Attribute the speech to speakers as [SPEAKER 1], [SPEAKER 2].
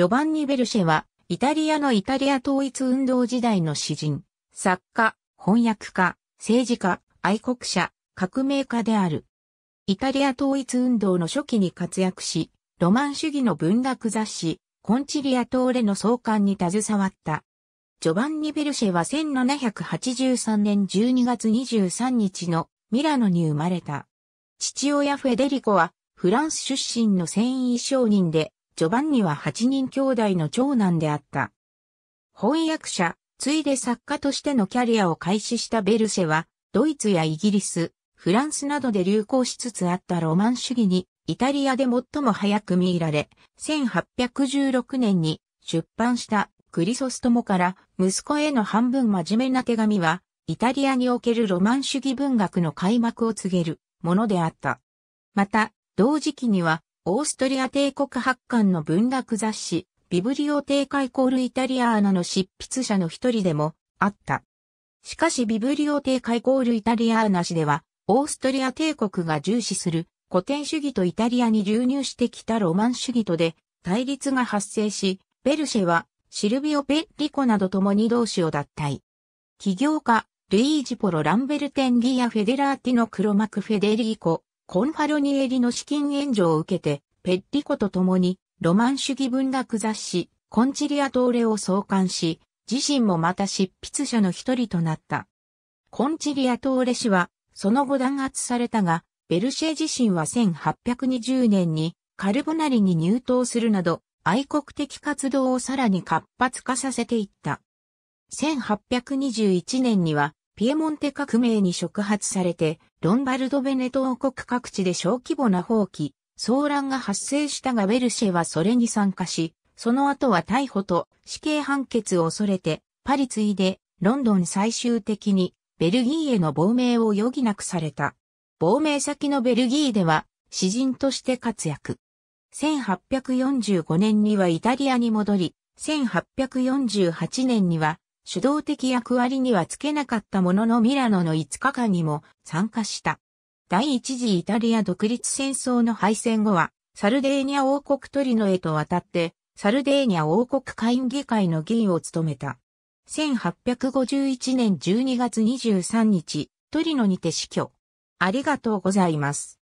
[SPEAKER 1] ジョバンニ・ベルシェは、イタリアのイタリア統一運動時代の詩人、作家、翻訳家、政治家、愛国者、革命家である。イタリア統一運動の初期に活躍し、ロマン主義の文学雑誌、コンチリアトーレの創刊に携わった。ジョバンニ・ベルシェは1783年12月23日のミラノに生まれた。父親フェデリコはフランス出身の繊維商人でジョバンニは8人兄弟の長男であった。翻訳者、ついで作家としてのキャリアを開始したベルセは、ドイツやイギリス、フランスなどで流行しつつあったロマン主義に、イタリアで最も早く見入られ、1816年に出版したクリソストモから息子への半分真面目な手紙は、イタリアにおけるロマン主義文学の開幕を告げるものであった。また、同時期にはオーストリア帝国発刊の文学雑誌、ビブリオテーカイコールイタリアーナの執筆者の一人でもあった。しかしビブリオテーカイコールイタリアーナ氏では、オーストリア帝国が重視する古典主義とイタリアに流入してきたロマン主義とで対立が発生し、ベルシェはシルビオ・ペッリコなど共に同志を脱退。起業家、ルイージ・ポロ・ランベルテンギア・フェデラーティの黒幕フェデリーコ、コンファロニエリの資金援助を受けて、ペッリコと共に、ロマン主義文学雑誌、コンチリアトーレを創刊し、自身もまた執筆者の一人となった。コンチリアトーレ氏は、その後弾圧されたが、ベルシェ自身は1820年にカルボナリに入党するなど、愛国的活動をさらに活発化させていった。1821年にはピエモンテ革命に触発されて、ロンバルド・ベネト王国各地で小規模な放棄、騒乱が発生したがウェルシェはそれに参加し、その後は逮捕と死刑判決を恐れて、パリ次いで、ロンドン最終的に、ベルギーへの亡命を余儀なくされた。亡命先のベルギーでは、詩人として活躍。1845年にはイタリアに戻り、1848年には主導的役割にはつけなかったもののミラノの5日間にも参加した。第一次イタリア独立戦争の敗戦後は、サルデーニャ王国トリノへと渡って、サルデーニャ王国会議会の議員を務めた。1851年12月23日、トリノにて死去。ありがとうございます。